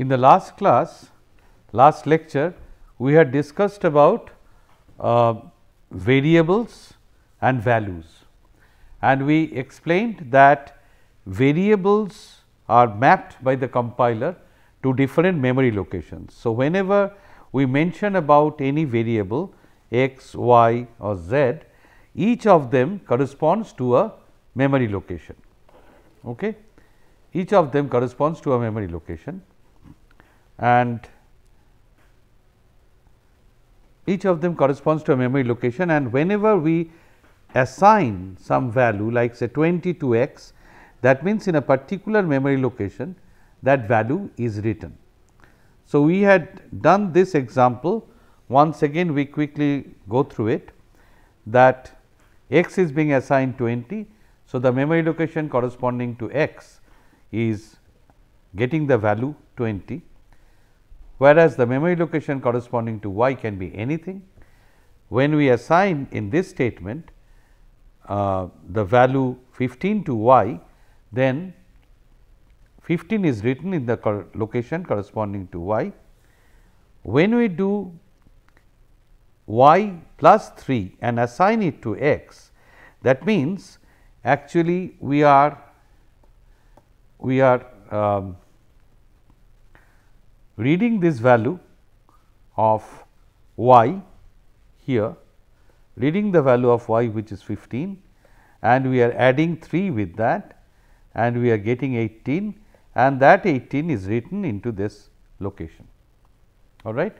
In the last class, last lecture, we had discussed about uh, variables and values and we explained that variables are mapped by the compiler to different memory locations. So, whenever we mention about any variable x, y or z, each of them corresponds to a memory location. Okay? Each of them corresponds to a memory location and each of them corresponds to a memory location and whenever we assign some value like say 20 to x that means in a particular memory location that value is written. So, we had done this example once again we quickly go through it that x is being assigned 20. So, the memory location corresponding to x is getting the value 20 whereas the memory location corresponding to y can be anything. When we assign in this statement uh, the value 15 to y, then 15 is written in the cor location corresponding to y. When we do y plus 3 and assign it to x, that means actually we are we are um, reading this value of y here, reading the value of y which is 15 and we are adding 3 with that and we are getting 18 and that 18 is written into this location. All right.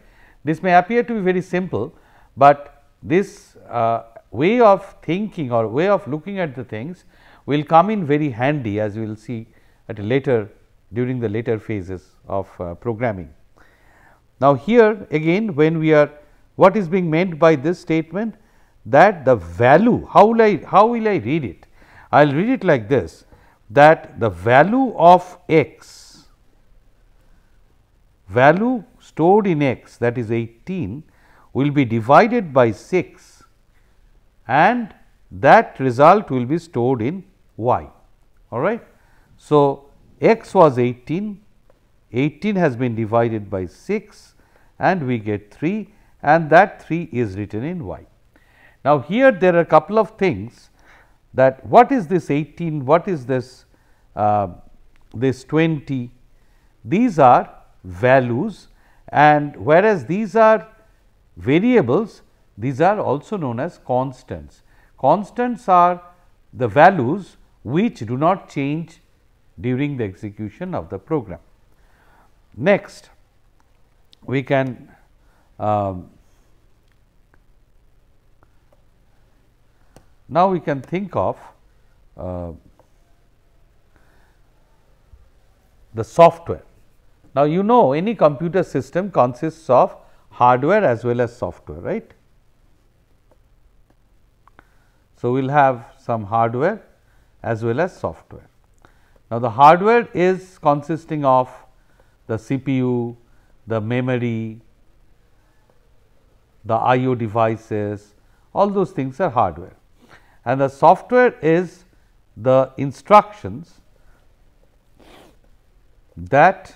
This may appear to be very simple, but this uh, way of thinking or way of looking at the things will come in very handy as we will see at a later during the later phases of uh, programming. Now, here again when we are what is being meant by this statement that the value how will I how will I read it? I will read it like this that the value of x value stored in x that is 18 will be divided by 6 and that result will be stored in y all right. So, x was 18, 18 has been divided by 6 and we get 3 and that 3 is written in y. Now, here there are a couple of things that what is this 18, what is this, uh, this 20, these are values and whereas these are variables, these are also known as constants. Constants are the values which do not change during the execution of the program. Next, we can uh, now we can think of uh, the software. Now, you know any computer system consists of hardware as well as software, right. So, we will have some hardware as well as software. Now, the hardware is consisting of the CPU, the memory, the IO devices, all those things are hardware. And the software is the instructions that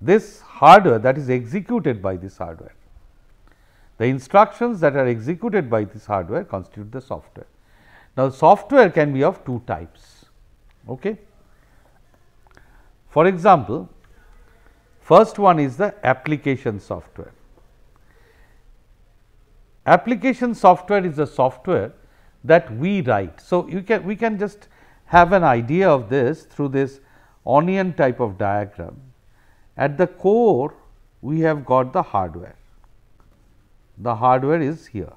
this hardware that is executed by this hardware. The instructions that are executed by this hardware constitute the software. Now, software can be of two types. Okay. For example, first one is the application software. Application software is the software that we write. So, you can we can just have an idea of this through this onion type of diagram. At the core we have got the hardware, the hardware is here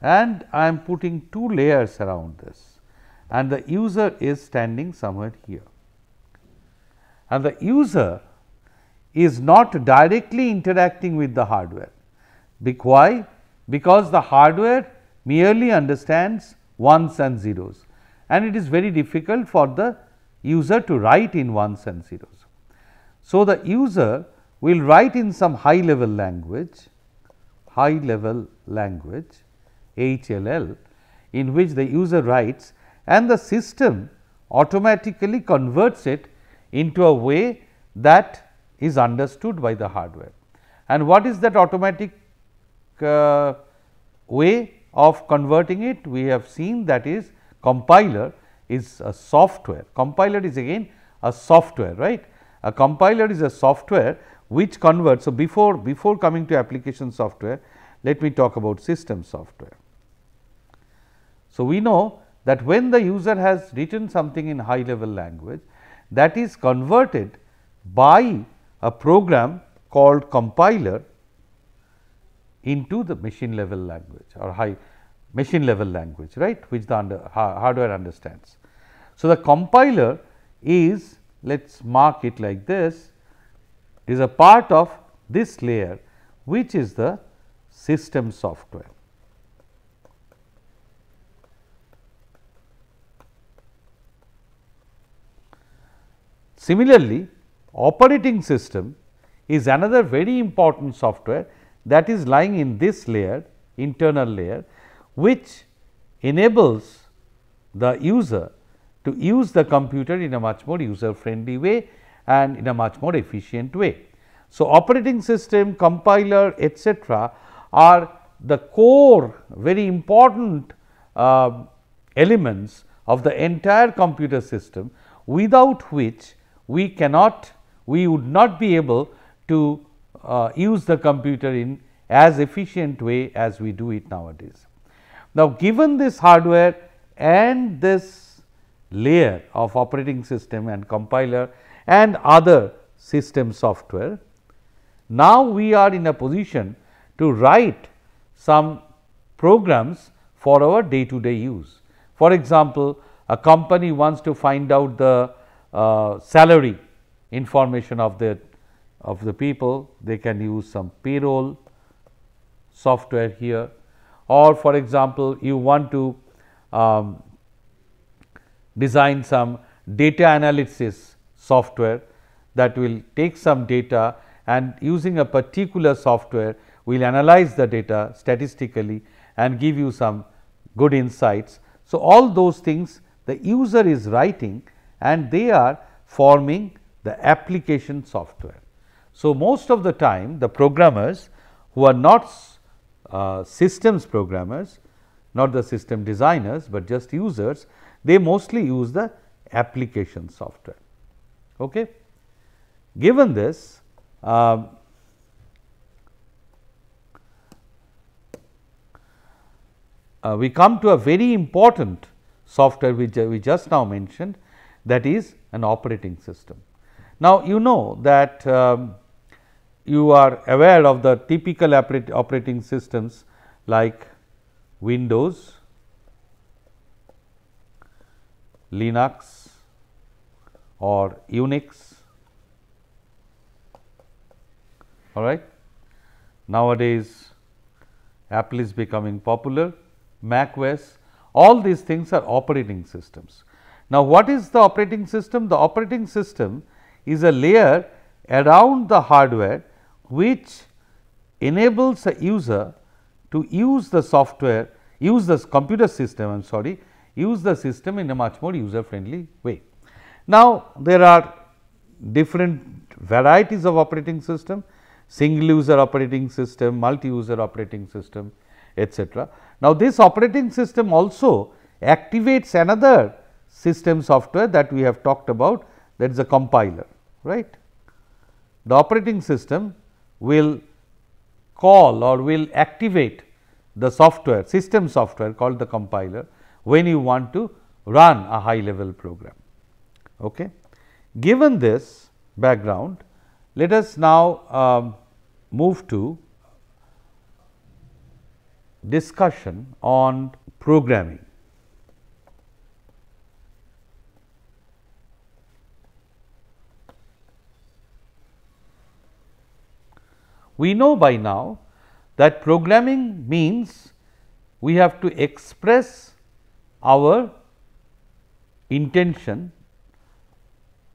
and I am putting two layers around this and the user is standing somewhere here. And the user is not directly interacting with the hardware. Why? Because the hardware merely understands ones and zeros and it is very difficult for the user to write in ones and zeros. So, the user will write in some high level language, high level language HLL in which the user writes and the system automatically converts it into a way that is understood by the hardware. And what is that automatic uh, way of converting it? We have seen that is compiler is a software. Compiler is again a software, right. A compiler is a software which converts. So, before, before coming to application software, let me talk about system software. So, we know that when the user has written something in high level language that is converted by a program called compiler into the machine level language or high machine level language right which the under, hardware understands. So, the compiler is let us mark it like this is a part of this layer which is the system software. Similarly, operating system is another very important software that is lying in this layer internal layer which enables the user to use the computer in a much more user friendly way and in a much more efficient way. So, operating system, compiler etc., are the core very important uh, elements of the entire computer system without which we cannot we would not be able to uh, use the computer in as efficient way as we do it nowadays. Now, given this hardware and this layer of operating system and compiler and other system software, now we are in a position to write some programs for our day to day use. For example, a company wants to find out the uh, salary information of the of the people they can use some payroll software here or for example, you want to um, design some data analysis software that will take some data and using a particular software will analyze the data statistically and give you some good insights. So, all those things the user is writing and they are forming the application software. So, most of the time the programmers who are not uh, systems programmers, not the system designers, but just users, they mostly use the application software. Okay? Given this, uh, uh, we come to a very important software which uh, we just now mentioned that is an operating system. Now, you know that um, you are aware of the typical operating systems like Windows, Linux or Unix all right. Nowadays Apple is becoming popular, Mac OS all these things are operating systems. Now, what is the operating system? The operating system is a layer around the hardware which enables a user to use the software, use the computer system I am sorry, use the system in a much more user friendly way. Now, there are different varieties of operating system, single user operating system, multi user operating system etc. Now, this operating system also activates another system software that we have talked about that is a compiler right. The operating system will call or will activate the software system software called the compiler when you want to run a high level program. Okay. Given this background let us now um, move to discussion on programming. We know by now that programming means we have to express our intention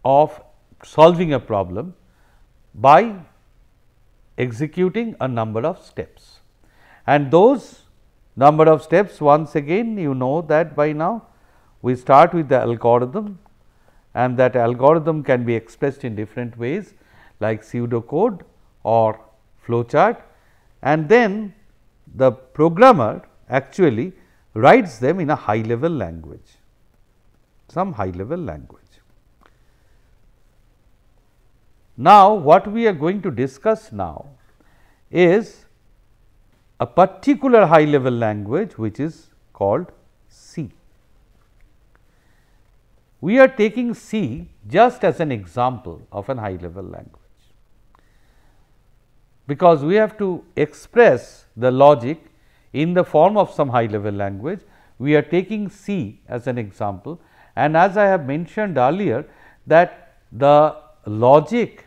of solving a problem by executing a number of steps. And those number of steps once again you know that by now we start with the algorithm and that algorithm can be expressed in different ways like pseudocode or flow chart and then the programmer actually writes them in a high level language, some high level language. Now, what we are going to discuss now is a particular high level language which is called C. We are taking C just as an example of an high level language because we have to express the logic in the form of some high level language. We are taking C as an example and as I have mentioned earlier that the logic,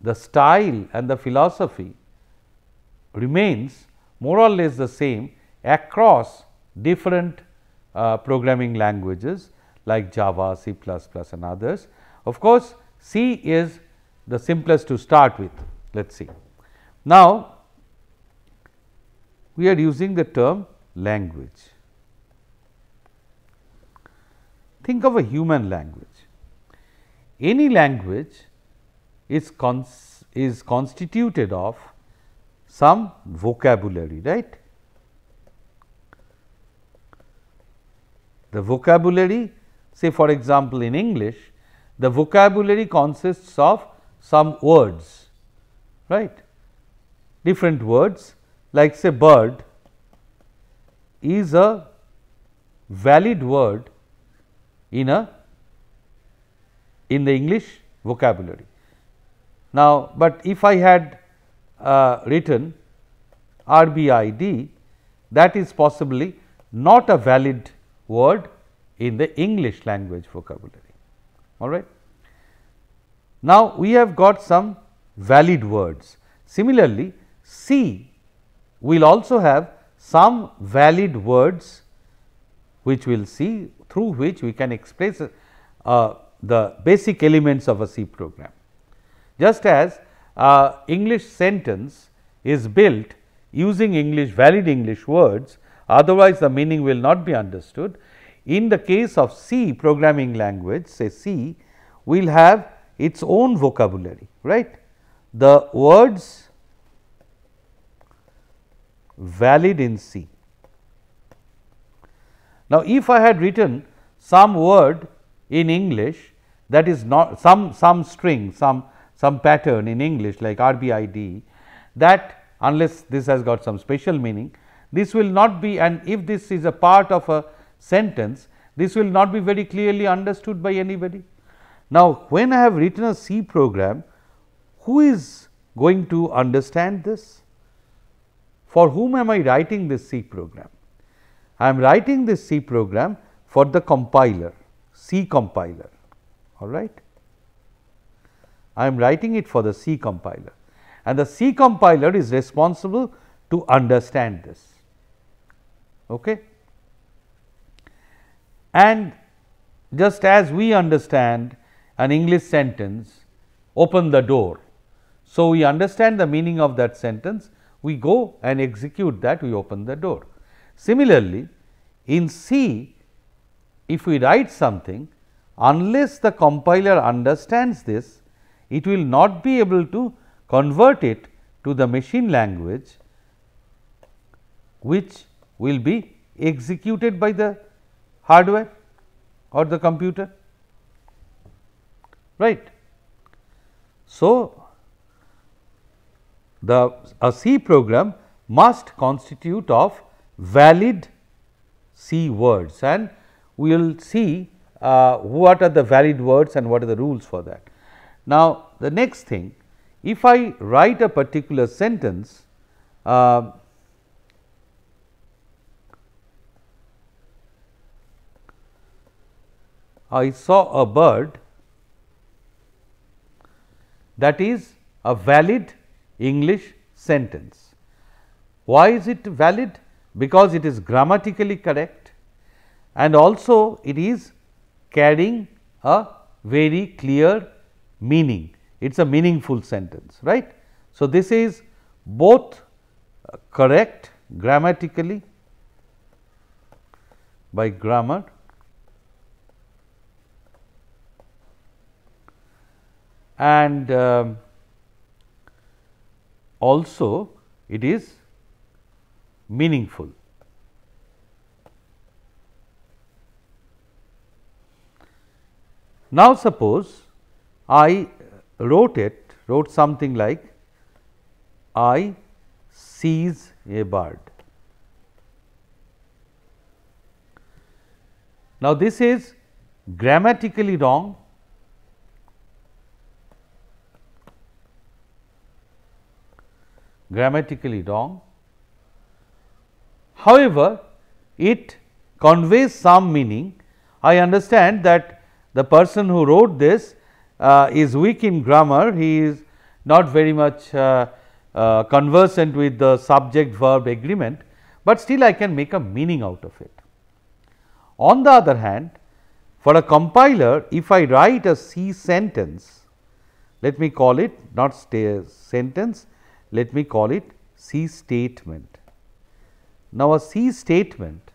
the style and the philosophy remains more or less the same across different uh, programming languages like Java, C++ and others. Of course, C is the simplest to start with, let us see. Now, we are using the term language. Think of a human language. Any language is, cons is constituted of some vocabulary, right? The vocabulary say for example, in English the vocabulary consists of some words, right different words like say bird is a valid word in a in the English vocabulary. Now, but if I had uh, written RBID that is possibly not a valid word in the English language vocabulary. All right. Now, we have got some valid words. Similarly, C, we will also have some valid words which we will see through which we can express uh, the basic elements of a C program. Just as uh, English sentence is built using English valid English words otherwise the meaning will not be understood. In the case of C programming language say C will have its own vocabulary right. The words valid in C. Now, if I had written some word in English that is not some, some string, some, some pattern in English like RBID that unless this has got some special meaning, this will not be and if this is a part of a sentence, this will not be very clearly understood by anybody. Now, when I have written a C program, who is going to understand this? for whom am I writing this C program? I am writing this C program for the compiler, C compiler, all right. I am writing it for the C compiler and the C compiler is responsible to understand this. Okay? And just as we understand an English sentence, open the door. So, we understand the meaning of that sentence we go and execute that we open the door. Similarly, in C if we write something unless the compiler understands this it will not be able to convert it to the machine language which will be executed by the hardware or the computer right. So, the a C program must constitute of valid C words and we will see uh, what are the valid words and what are the rules for that. Now, the next thing if I write a particular sentence uh, I saw a bird that is a valid English sentence. Why is it valid? Because it is grammatically correct and also it is carrying a very clear meaning. It is a meaningful sentence, right. So, this is both correct grammatically by grammar and uh, also it is meaningful. Now, suppose I wrote it wrote something like I seize a bird. Now, this is grammatically wrong grammatically wrong. However, it conveys some meaning. I understand that the person who wrote this uh, is weak in grammar, he is not very much uh, uh, conversant with the subject verb agreement, but still I can make a meaning out of it. On the other hand, for a compiler, if I write a C sentence, let me call it not sentence, let me call it C statement. Now, a C statement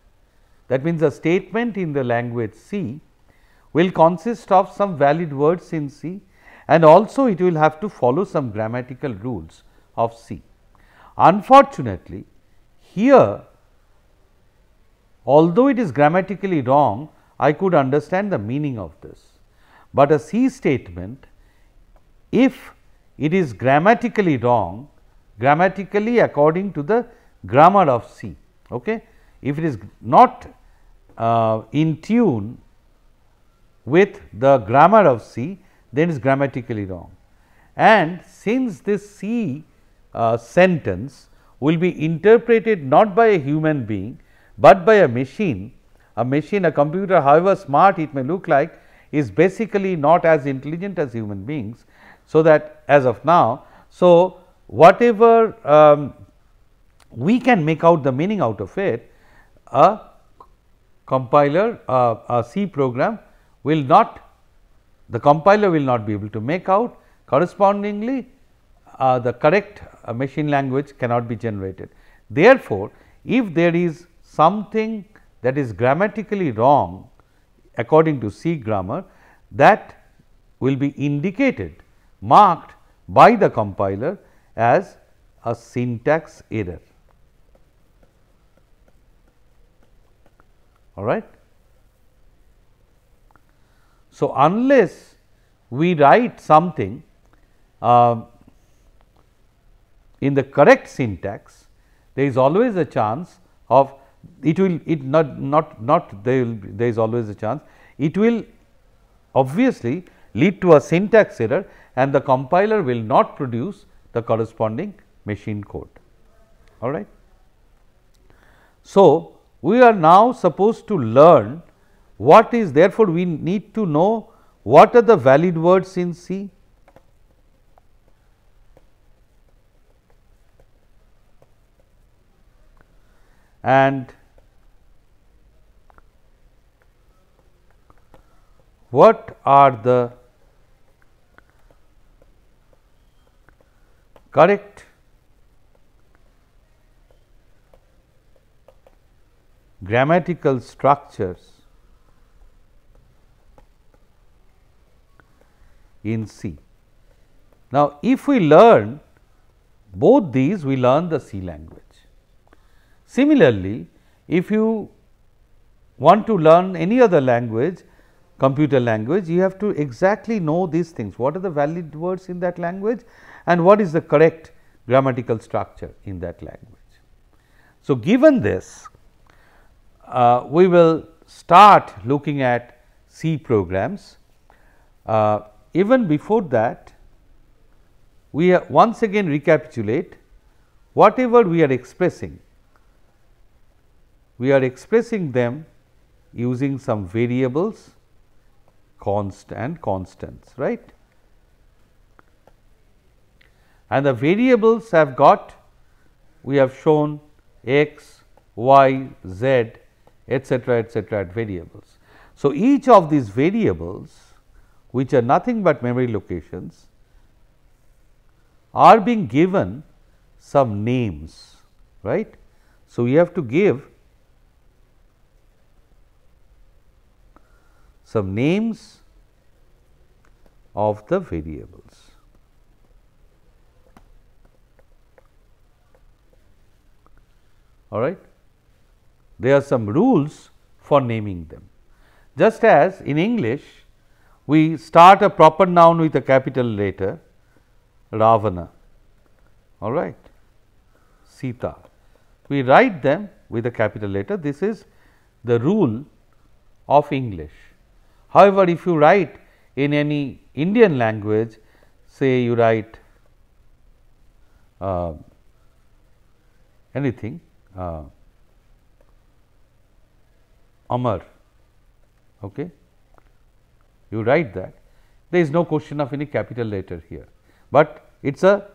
that means a statement in the language C will consist of some valid words in C and also it will have to follow some grammatical rules of C. Unfortunately, here although it is grammatically wrong, I could understand the meaning of this. But a C statement, if it is grammatically wrong, grammatically according to the grammar of C. Okay? If it is not uh, in tune with the grammar of C, then it is grammatically wrong. And since this C uh, sentence will be interpreted not by a human being, but by a machine, a machine, a computer however smart it may look like is basically not as intelligent as human beings. So, that as of now, so whatever um, we can make out the meaning out of it, a compiler, uh, a C program will not, the compiler will not be able to make out correspondingly uh, the correct uh, machine language cannot be generated. Therefore, if there is something that is grammatically wrong according to C grammar that will be indicated marked by the compiler as a syntax error. All right. So, unless we write something uh, in the correct syntax, there is always a chance of it will it not not not there will be, there is always a chance it will obviously lead to a syntax error and the compiler will not produce the corresponding machine code. All right. So, we are now supposed to learn what is therefore, we need to know what are the valid words in C. And what are the correct grammatical structures in C. Now, if we learn both these, we learn the C language. Similarly, if you want to learn any other language, computer language, you have to exactly know these things. What are the valid words in that language and what is the correct grammatical structure in that language. So, given this, uh, we will start looking at C programs. Uh, even before that, we once again recapitulate whatever we are expressing, we are expressing them using some variables const and constants, right. And the variables have got, we have shown x, y, z, etc., etc., at variables. So, each of these variables, which are nothing but memory locations, are being given some names, right. So, we have to give some names of the variables. All right. There are some rules for naming them. Just as in English, we start a proper noun with a capital letter, Ravana, all right, Sita. We write them with a capital letter. This is the rule of English. However, if you write in any Indian language, say you write uh, anything uh, Amar, okay? you write that, there is no question of any capital letter here, but it is a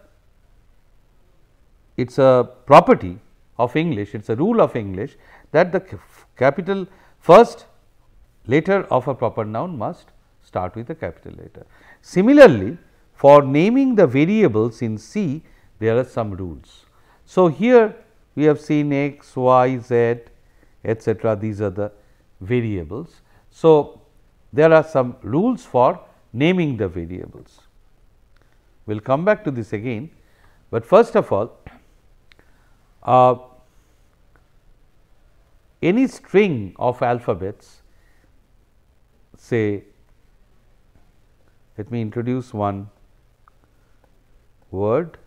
it is a property of English, it is a rule of English that the capital first Letter of a proper noun must start with a capital letter. Similarly, for naming the variables in C, there are some rules. So, here we have seen x, y, z etc. these are the variables. So, there are some rules for naming the variables. We will come back to this again, but first of all uh, any string of alphabets say let me introduce one word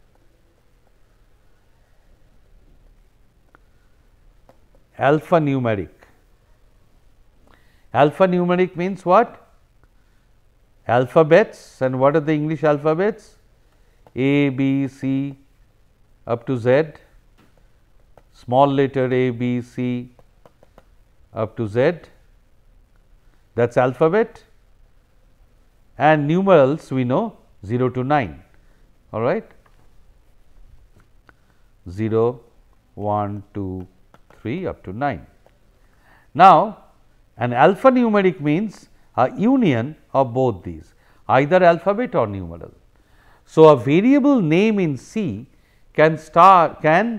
alphanumeric. Alphanumeric means what? Alphabets and what are the English alphabets? A, B, C up to Z, small letter a, b, c up to z that is alphabet and numerals we know 0 to 9 all right 0 1 2 3 up to 9 now an alphanumeric means a union of both these either alphabet or numeral so a variable name in c can star can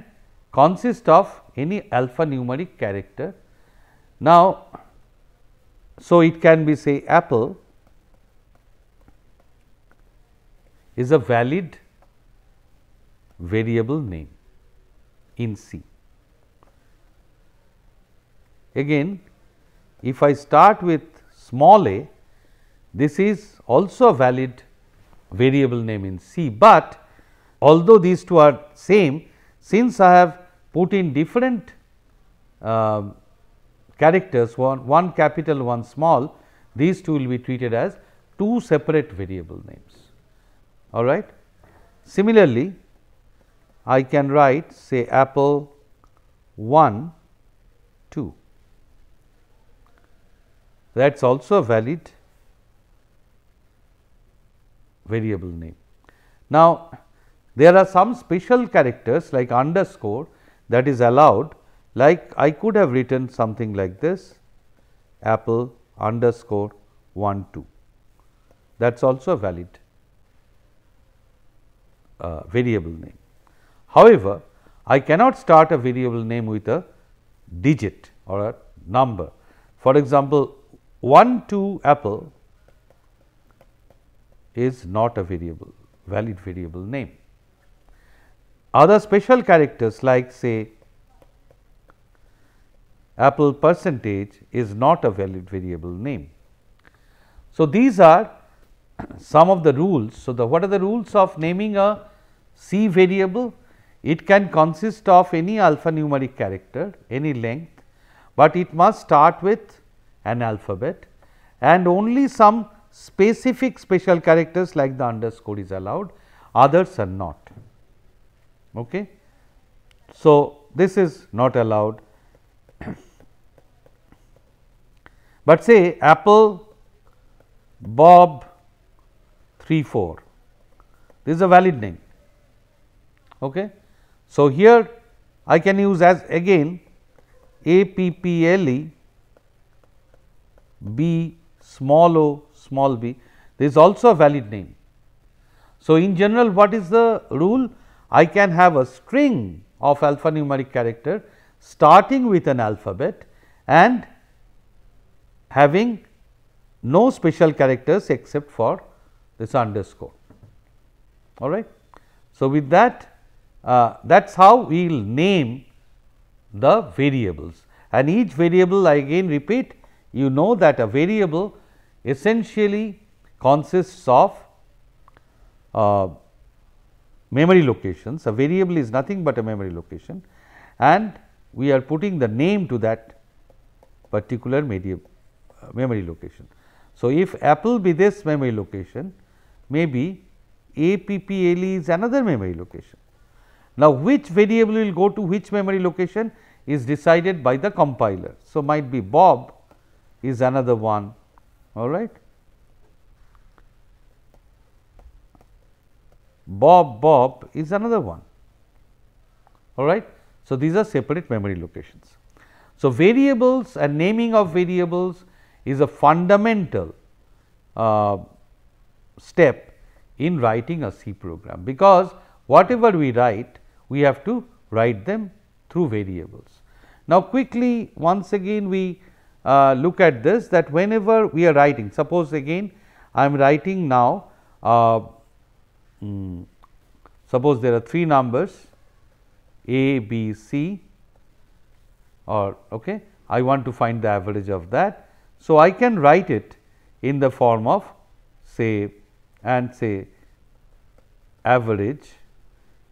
consist of any alphanumeric character now so, it can be say apple is a valid variable name in C. Again, if I start with small a, this is also a valid variable name in C, but although these two are same, since I have put in different uh, characters one, one capital one small these two will be treated as two separate variable names all right. Similarly, I can write say apple 1 2 that is also a valid variable name. Now, there are some special characters like underscore that is allowed like I could have written something like this apple underscore 1 2 that is also a valid uh, variable name. However, I cannot start a variable name with a digit or a number. For example, 1 2 apple is not a variable valid variable name. Other special characters like say Apple percentage is not a valid variable name. So, these are some of the rules. So, the what are the rules of naming a C variable? It can consist of any alphanumeric character, any length, but it must start with an alphabet and only some specific special characters like the underscore is allowed, others are not. Okay. So, this is not allowed but say Apple, Bob, 3, 4. This is a valid name. Okay. So, here I can use as again A P P L E B small o small b. This is also a valid name. So, in general what is the rule? I can have a string of alphanumeric character starting with an alphabet and having no special characters except for this underscore all right. So, with that uh, that is how we will name the variables and each variable I again repeat you know that a variable essentially consists of uh, memory locations. A variable is nothing but a memory location and we are putting the name to that particular medium memory location. So, if apple be this memory location, maybe APPLE is another memory location. Now, which variable will go to which memory location is decided by the compiler. So, might be Bob is another one all right. Bob Bob is another one all right. So, these are separate memory locations. So, variables and naming of variables is a fundamental uh, step in writing a C program, because whatever we write, we have to write them through variables. Now, quickly once again we uh, look at this that whenever we are writing, suppose again I am writing now, uh, mm, suppose there are three numbers A, B, C or okay, I want to find the average of that so, I can write it in the form of say and say average.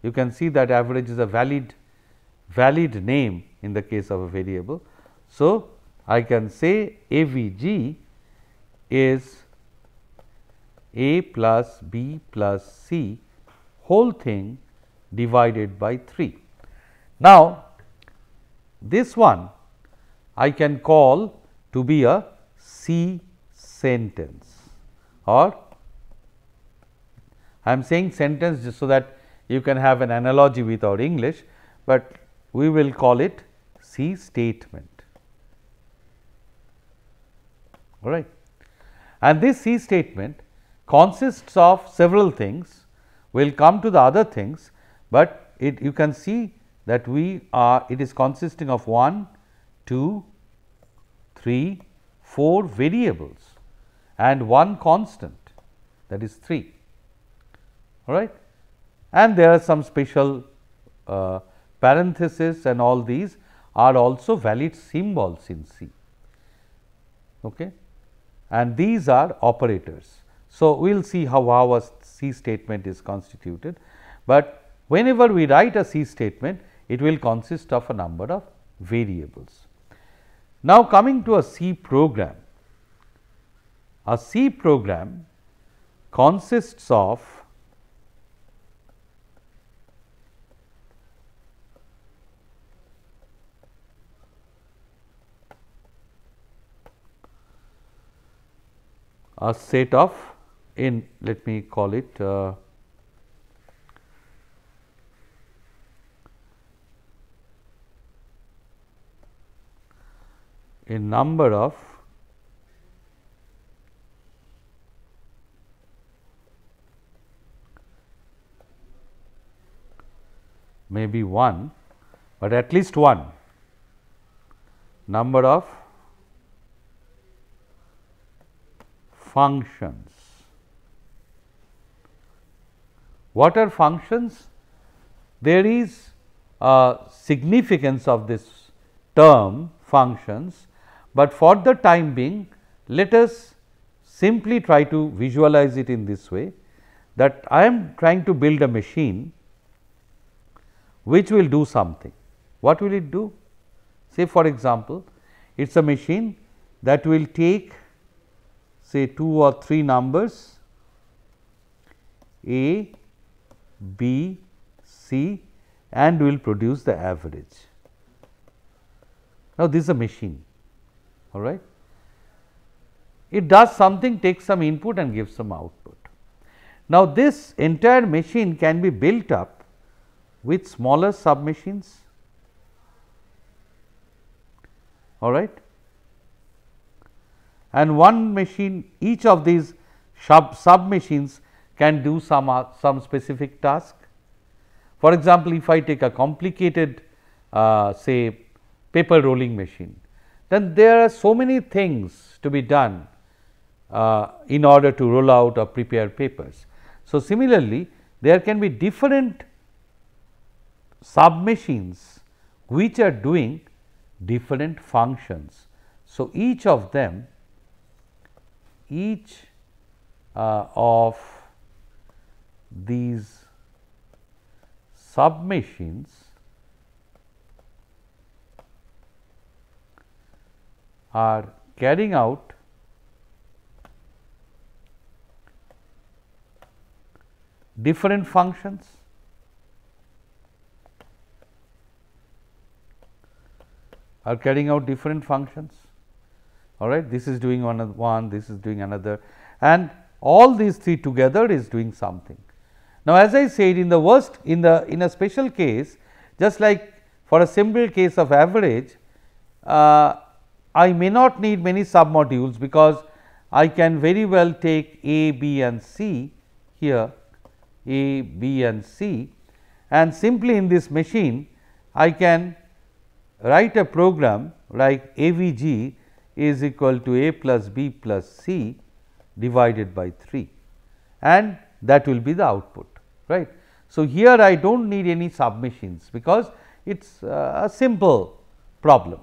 You can see that average is a valid valid name in the case of a variable. So, I can say AVG is A plus B plus C whole thing divided by 3. Now, this one I can call to be a C sentence or I am saying sentence just so that you can have an analogy with our English, but we will call it C statement. All right. And this C statement consists of several things, we will come to the other things, but it you can see that we are it is consisting of 1, 2, 3, 4 variables and 1 constant that is 3 all right and there are some special uh, parentheses and all these are also valid symbols in C okay and these are operators so we will see how how a C statement is constituted but whenever we write a C statement it will consist of a number of variables now, coming to a C program. A C program consists of a set of in let me call it uh, a number of maybe one, but at least one number of functions. What are functions? There is a significance of this term functions but for the time being let us simply try to visualize it in this way that I am trying to build a machine which will do something. What will it do? Say for example, it is a machine that will take say two or three numbers A, B, C and will produce the average. Now, this is a machine all right. It does something takes some input and gives some output. Now, this entire machine can be built up with smaller machines. all right and one machine each of these sub machines can do some uh, some specific task. For example, if I take a complicated uh, say paper rolling machine then there are so many things to be done uh, in order to roll out or prepare papers. So, similarly, there can be different submachines which are doing different functions. So, each of them each uh, of these submachines are carrying out different functions are carrying out different functions all right this is doing one one this is doing another and all these three together is doing something now as i said in the worst in the in a special case just like for a simple case of average uh, I may not need many submodules because I can very well take A, B and C here A, B and C and simply in this machine I can write a program like AVG is equal to A plus B plus C divided by 3 and that will be the output right. So, here I do not need any submachines because it is uh, a simple problem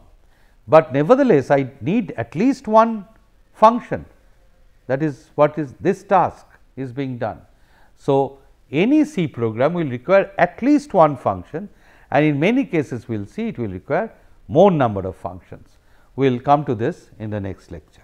but nevertheless I need at least one function that is what is this task is being done. So, any C program will require at least one function and in many cases we will see it will require more number of functions. We will come to this in the next lecture.